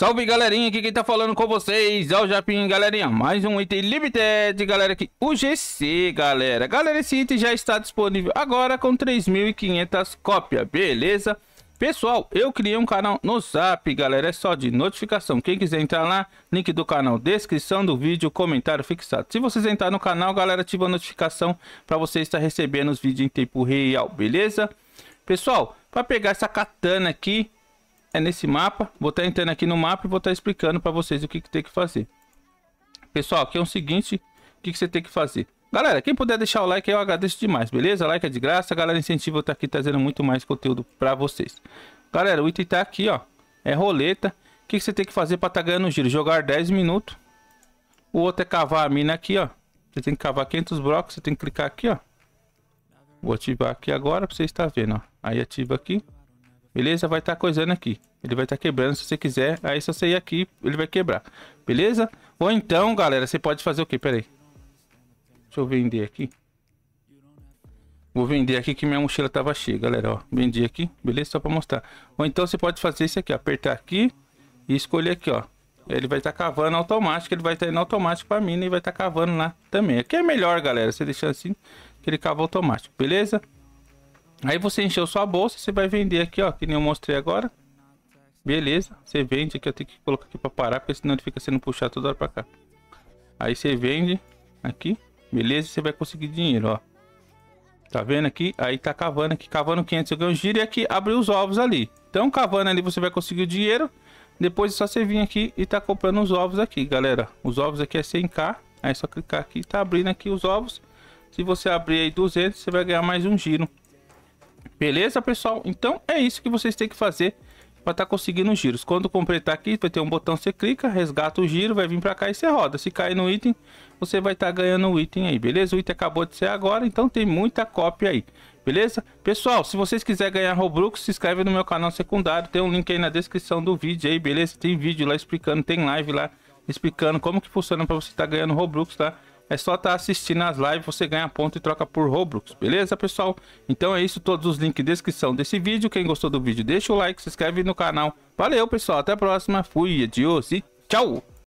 Salve galerinha, aqui quem tá falando com vocês é o Japim, galerinha, mais um item limited, galera, aqui, o GC, galera, galera, esse item já está disponível agora com 3.500 cópias, beleza? Pessoal, eu criei um canal no Zap, galera, é só de notificação, quem quiser entrar lá, link do canal, descrição do vídeo, comentário fixado. Se vocês entrar no canal, galera, ativa a notificação para você estar recebendo os vídeos em tempo real, beleza? Pessoal, para pegar essa katana aqui, é nesse mapa. Vou estar entrando aqui no mapa e vou estar explicando para vocês o que, que tem que fazer. Pessoal, aqui é o seguinte, o que, que você tem que fazer. Galera, quem puder deixar o like eu agradeço demais, beleza? Like é de graça, galera, incentivo eu tá estar aqui trazendo muito mais conteúdo para vocês. Galera, o item tá aqui, ó, é roleta. O que, que você tem que fazer para estar tá ganhando giro? Jogar 10 minutos. O outro é cavar a mina aqui, ó. Você tem que cavar 500 blocos, você tem que clicar aqui, ó. Vou ativar aqui agora para você estar tá vendo, ó. Aí ativa aqui beleza? Vai estar tá coisando aqui. Ele vai estar tá quebrando se você quiser. Aí se você ir aqui, ele vai quebrar, beleza? Ou então, galera, você pode fazer o que? Pera aí. Deixa eu vender aqui. Vou vender aqui que minha mochila tava cheia, galera, ó. Vendi aqui, beleza? Só para mostrar. Ou então você pode fazer isso aqui, ó. Apertar aqui e escolher aqui, ó. Ele vai estar tá cavando automático, ele vai estar tá indo automático para mina e vai estar tá cavando lá também. Aqui é melhor, galera, você deixar assim que ele cava automático, beleza? Aí você encheu sua bolsa, você vai vender aqui, ó, que nem eu mostrei agora. Beleza, você vende aqui, eu tenho que colocar aqui para parar, porque senão ele fica sendo puxado toda hora para cá. Aí você vende aqui, beleza, você vai conseguir dinheiro, ó. Tá vendo aqui? Aí tá cavando aqui, cavando 500, eu ganho giro e aqui abriu os ovos ali. Então cavando ali você vai conseguir o dinheiro, depois é só você vir aqui e tá comprando os ovos aqui, galera. Os ovos aqui é 100k, aí é só clicar aqui, tá abrindo aqui os ovos. Se você abrir aí 200, você vai ganhar mais um giro. Beleza, pessoal? Então é isso que vocês têm que fazer para estar tá conseguindo os giros. Quando completar aqui, vai ter um botão, você clica, resgata o giro, vai vir para cá e você roda. Se cair no item, você vai estar tá ganhando o item aí, beleza? O item acabou de ser agora, então tem muita cópia aí, beleza? Pessoal, se vocês quiserem ganhar Roblox, se inscreve no meu canal secundário, tem um link aí na descrição do vídeo aí, beleza? Tem vídeo lá explicando, tem live lá explicando como que funciona para você estar tá ganhando Roblox, tá? É só estar tá assistindo as lives, você ganha ponto e troca por Robux, beleza, pessoal? Então é isso, todos os links na descrição desse vídeo. Quem gostou do vídeo, deixa o like, se inscreve no canal. Valeu, pessoal, até a próxima. Fui, adios e tchau!